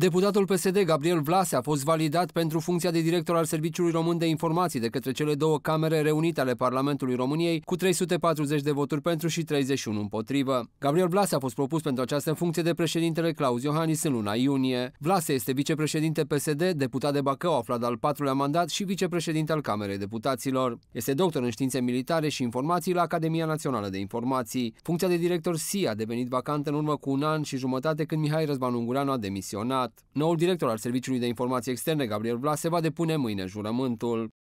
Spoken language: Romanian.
Deputatul PSD Gabriel Vlase a fost validat pentru funcția de director al Serviciului Român de Informații de către cele două camere reunite ale Parlamentului României cu 340 de voturi pentru și 31 împotrivă. Gabriel Vlase a fost propus pentru această funcție de președintele Claus Iohannis în luna iunie. Vlase este vicepreședinte PSD, deputat de Bacău aflat al patrulea mandat și vicepreședinte al Camerei Deputaților. Este doctor în științe militare și informații la Academia Națională de Informații. Funcția de director SIA a devenit vacantă în urmă cu un an și jumătate când Mihai Răzvan Ungureanu a demisionat noul director al Serviciului de Informații Externe, Gabriel Vlas, se va depune mâine jurământul.